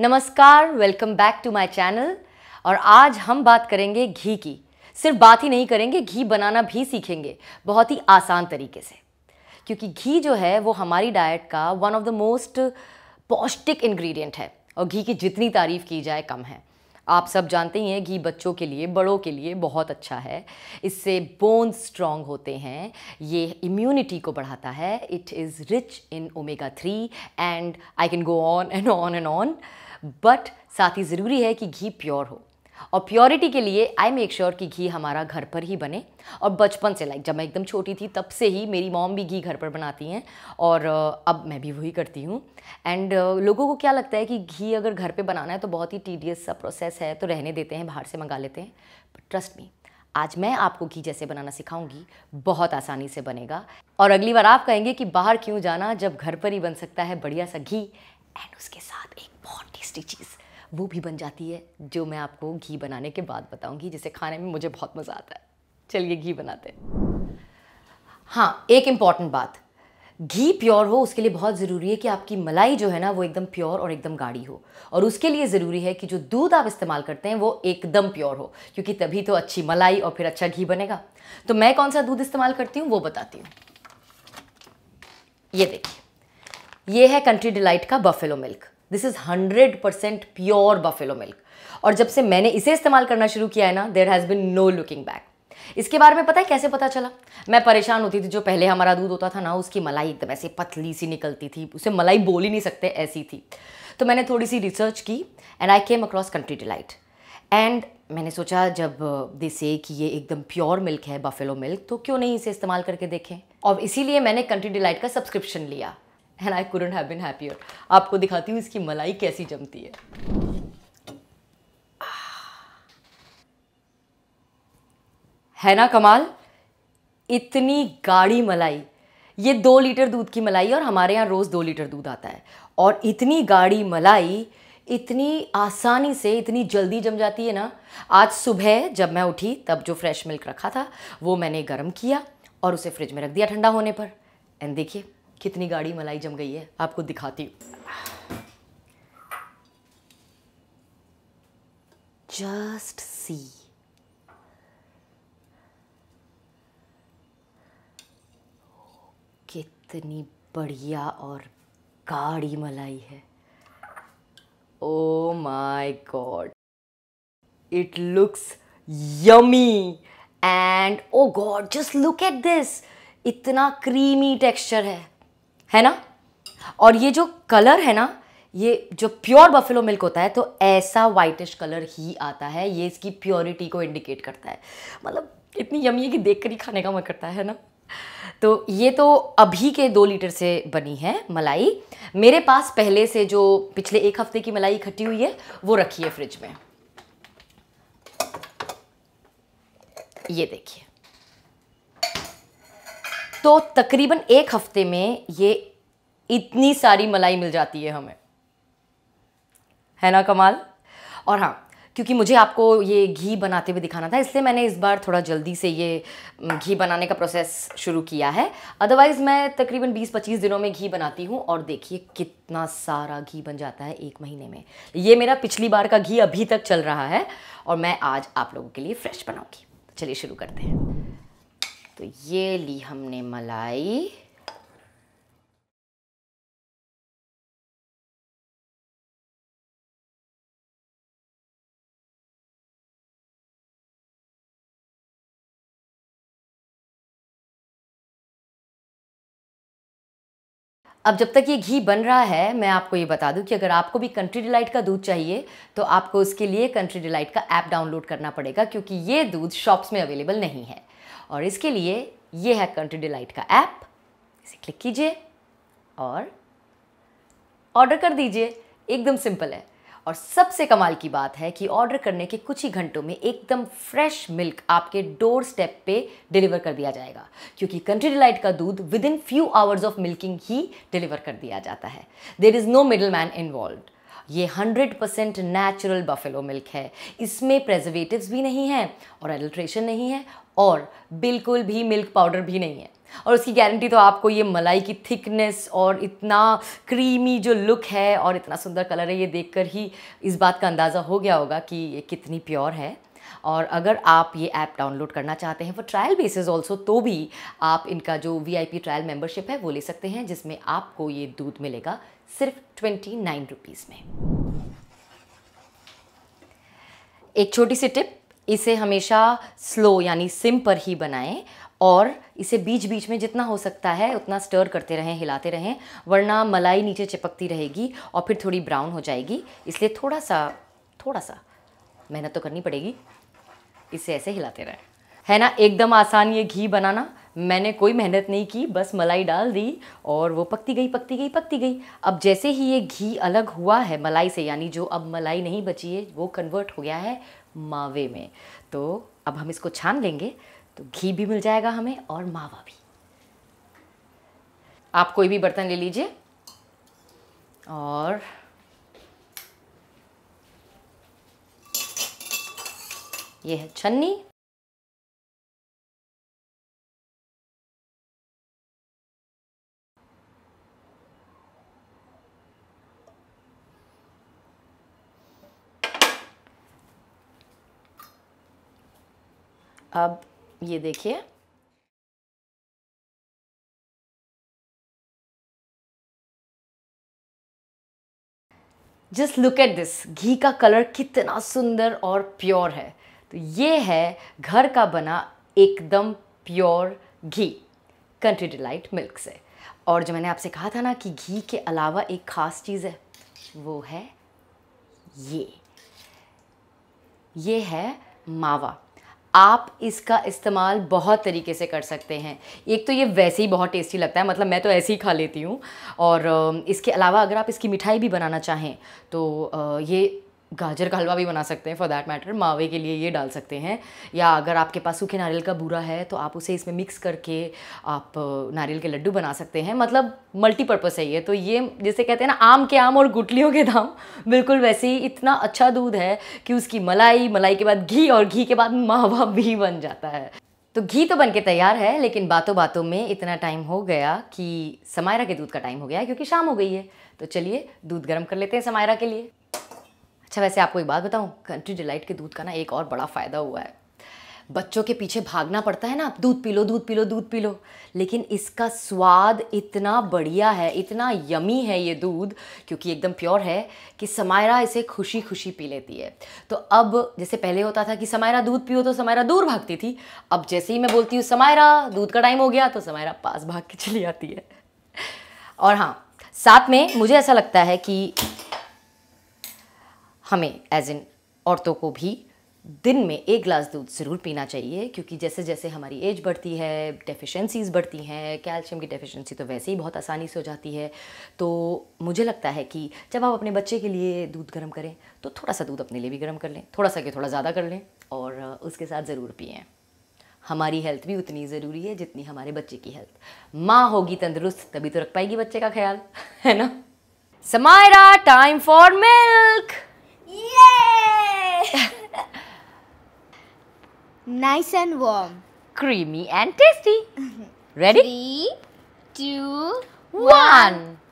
नमस्कार welcome back to my channel और आज हम बात करेंगे घी की सिर्फ बात ही नहीं करेंगे घी बनाना भी सीखेंगे बहुत ही आसान तरीके से क्योंकि घी जो है वो हमारी डाइट का वन ऑफ द मोस्ट पौष्टिक इंग्रेडिएंट है और घी की जितनी तारीफ की जाए कम है आप सब जानते ही हैं घी बच्चों के लिए बड़ों के लिए बहुत अच्छा है इससे बोन्स स्ट्रॉन्ग होते हैं ये इम्यूनिटी को बढ़ाता है it is rich in omega three and I can go on and on and on but साथ ही ज़रूरी है कि घी प्योर हो और प्योरिटी के लिए आई मेक श्योर कि घी हमारा घर पर ही बने और बचपन से लाइक जब मैं एकदम छोटी थी तब से ही मेरी मॉम भी घी घर पर बनाती हैं और uh, अब मैं भी वही करती हूँ एंड uh, लोगों को क्या लगता है कि घी अगर घर पे बनाना है तो बहुत ही टीडियस सा प्रोसेस है तो रहने देते हैं बाहर से मंगा लेते हैं ट्रस्ट मी आज मैं आपको घी जैसे बनाना सिखाऊंगी बहुत आसानी से बनेगा और अगली बार आप कहेंगे कि बाहर क्यों जाना जब घर पर ही बन सकता है बढ़िया सा घी एंड उसके साथ एक बहुत टेस्टी चीज़ वो भी बन जाती है जो मैं आपको घी बनाने के बाद बताऊंगी जिसे खाने में मुझे बहुत मज़ा आता है चलिए घी बनाते हैं हाँ एक इम्पॉर्टेंट बात घी प्योर हो उसके लिए बहुत ज़रूरी है कि आपकी मलाई जो है ना वो एकदम प्योर और एकदम गाढ़ी हो और उसके लिए ज़रूरी है कि जो दूध आप इस्तेमाल करते हैं वो एकदम प्योर हो क्योंकि तभी तो अच्छी मलाई और फिर अच्छा घी बनेगा तो मैं कौन सा दूध इस्तेमाल करती हूँ वो बताती हूँ ये देखिए ये है कंट्री डिलाइट का buffalo milk this is hundred percent pure buffalo milk और जब से मैंने इसे इस्तेमाल करना शुरू किया है ना there has been no looking back इसके बारे में पता है कैसे पता चला मैं परेशान होती थी जो पहले हमारा दूध होता था ना उसकी मलाई एकदम ऐसी पतली सी निकलती थी उसे मलाई बोल ही नहीं सकते ऐसी थी तो मैंने थोड़ी सी रिसर्च की and I came across Country Delight and मैंने सोचा जब दे से कि ये एकदम प्योर मिल्क है बफेलो मिल्क तो क्यों नहीं इसे इस्तेमाल करके देखें और इसीलिए मैंने कंट्री डिलाइट का सब्सक्रिप्शन लिया and I couldn't have been happier आपको दिखाती हूँ इसकी मलाई कैसी जमती है है ना कमाल इतनी गाढ़ी मलाई ये दो लीटर दूध की मलाई और हमारे यहाँ रोज़ दो लीटर दूध आता है और इतनी गाढ़ी मलाई इतनी आसानी से इतनी जल्दी जम जाती है ना आज सुबह जब मैं उठी तब जो फ्रेश मिल्क रखा था वो मैंने गर्म किया और उसे फ्रिज में रख दिया ठंडा होने पर एंड देखिए कितनी गाढ़ी मलाई जम गई है आपको दिखाती हूँ जस्ट सी कितनी बढ़िया और गाढ़ी मलाई है oh my God it looks yummy and oh God just look at this इतना क्रीमी टेक्सचर है है ना और ये जो कलर है ना ये जो प्योर बफेलो मिल्क होता है तो ऐसा वाइटिश कलर ही आता है ये इसकी प्योरिटी को इंडिकेट करता है मतलब इतनी यमी है कि देख कर ही खाने का मन करता है ना तो ये तो अभी के दो लीटर से बनी है मलाई मेरे पास पहले से जो पिछले एक हफ्ते की मलाई इकट्ठी हुई है वो रखी है फ्रिज में ये देखिए तो तकरीबन एक हफ्ते में ये इतनी सारी मलाई मिल जाती है हमें है ना कमाल और हाँ क्योंकि मुझे आपको ये घी बनाते हुए दिखाना था इसलिए मैंने इस बार थोड़ा जल्दी से ये घी बनाने का प्रोसेस शुरू किया है अदरवाइज़ मैं तकरीबन 20-25 दिनों में घी बनाती हूँ और देखिए कितना सारा घी बन जाता है एक महीने में ये मेरा पिछली बार का घी अभी तक चल रहा है और मैं आज आप लोगों के लिए फ्रेश बनाऊँगी चलिए शुरू करते हैं तो ये ली हमने मलाई अब जब तक ये घी बन रहा है मैं आपको ये बता दूं कि अगर आपको भी कंट्री डिलाइट का दूध चाहिए तो आपको उसके लिए कंट्री डिलाइट का ऐप डाउनलोड करना पड़ेगा क्योंकि ये दूध शॉप्स में अवेलेबल नहीं है और इसके लिए ये है कंट्री डिलाइट का ऐप इसे क्लिक कीजिए और ऑर्डर कर दीजिए एकदम सिंपल है और सबसे कमाल की बात है कि ऑर्डर करने के कुछ ही घंटों में एकदम फ्रेश मिल्क आपके डोर स्टेप पे डिलीवर कर दिया जाएगा क्योंकि कंट्री डिलाइट का दूध with in few hours of milking ही डिलीवर कर दिया जाता है there is no middle man involve ये 100% परसेंट नेचुरल बफेलो मिल्क है इसमें प्रेजर्वेटिव भी नहीं है और एडल्ट्रेशन नहीं है और बिल्कुल भी मिल्क पाउडर भी नहीं है और उसकी गारंटी तो आपको ये मलाई की थिकनेस और इतना क्रीमी जो लुक है और इतना सुंदर कलर है ये देखकर ही इस बात का अंदाज़ा हो गया होगा कि ये कितनी प्योर है और अगर आप ये ऐप डाउनलोड करना चाहते हैं फॉर ट्रायल बेसिस ऑल्सो तो भी आप इनका जो वीआईपी ट्रायल मेंबरशिप है वो ले सकते हैं जिसमें आपको ये दूध मिलेगा सिर्फ ट्वेंटी नाइन रुपीज़ में एक छोटी सी टिप इसे हमेशा स्लो यानी सिम पर ही बनाएं और इसे बीच बीच में जितना हो सकता है उतना स्टर करते रहें हिलाते रहें वरना मलाई नीचे चिपकती रहेगी और फिर थोड़ी ब्राउन हो जाएगी इसलिए थोड़ा सा थोड़ा सा मेहनत तो करनी पड़ेगी इसे ऐसे हिलाते रहें है ना एकदम आसान ये घी बनाना मैंने कोई मेहनत नहीं की बस मलाई डाल दी और वो पकती गई पकती गई पकती गई अब जैसे ही ये घी अलग हुआ है मलाई से यानी जो अब मलाई नहीं बची है वो कन्वर्ट हो गया है मावे में तो अब हम इसको छान लेंगे तो घी भी मिल जाएगा हमें और मावा भी आप कोई भी बर्तन ले लीजिए और ये है छन्नी अब ये देखिए जस्ट लुक एट दिस घी का कलर कितना सुंदर और प्योर है तो ये है घर का बना एकदम प्योर घी कंट्री डिलाइट मिल्क से और जो मैंने आपसे कहा था ना कि घी के अलावा एक ख़ास चीज़ है वो है ये ये है मावा आप इसका इस्तेमाल बहुत तरीके से कर सकते हैं एक तो ये वैसे ही बहुत टेस्टी लगता है मतलब मैं तो ऐसे ही खा लेती हूँ और इसके अलावा अगर आप इसकी मिठाई भी बनाना चाहें तो ये गाजर का हलवा भी बना सकते हैं फॉर दैट मैटर मावे के लिए ये डाल सकते हैं या अगर आपके पास सूखे नारियल का बूरा है तो आप उसे इसमें मिक्स करके आप नारियल के लड्डू बना सकते हैं मतलब मल्टीपर्पज़ है ये तो ये जैसे कहते हैं ना आम के आम और गुटलियों के दाम बिल्कुल वैसे ही इतना अच्छा दूध है कि उसकी मलाई मलाई के बाद घी और घी के बाद मावा भी बन जाता है तो घी तो बन के तैयार है लेकिन बातों बातों में इतना टाइम हो गया कि समायरा के दूध का टाइम हो गया क्योंकि शाम हो गई है तो चलिए दूध गर्म कर लेते हैं समायरा के लिए अच्छा वैसे आपको एक बात बताऊँ कंट्री डिलाइट के दूध का ना एक और बड़ा फ़ायदा हुआ है बच्चों के पीछे भागना पड़ता है ना दूध पी लो दूध पी लो दूध पी लो लेकिन इसका स्वाद इतना बढ़िया है इतना यमी है ये दूध क्योंकि एकदम प्योर है कि समायरा इसे खुशी खुशी पी लेती है तो अब जैसे पहले होता था कि समायरा दूध पियो तो समायरा दूर भागती थी अब जैसे ही मैं बोलती हूँ समायरा दूध का टाइम हो गया तो समायरा पास भाग के चली आती है और हाँ साथ में मुझे ऐसा लगता है कि हमें एज इन औरतों को भी दिन में एक गिलास दूध ज़रूर पीना चाहिए क्योंकि जैसे जैसे हमारी एज बढ़ती है डेफिशिएंसीज बढ़ती हैं कैल्शियम की डेफिशिएंसी तो वैसे ही बहुत आसानी से हो जाती है तो मुझे लगता है कि जब आप अपने बच्चे के लिए दूध गर्म करें तो थोड़ा सा दूध अपने लिए भी गर्म कर लें थोड़ा सा कि थोड़ा ज़्यादा कर लें और उसके साथ ज़रूर पिएँ हमारी हेल्थ भी उतनी ज़रूरी है जितनी हमारे बच्चे की हेल्थ माँ होगी तंदुरुस्त तभी तो रख पाएगी बच्चे का ख्याल है ना Samaira time for milk Yay! nice and warm. Creamy and tasty. Ready? Three, two, one. one.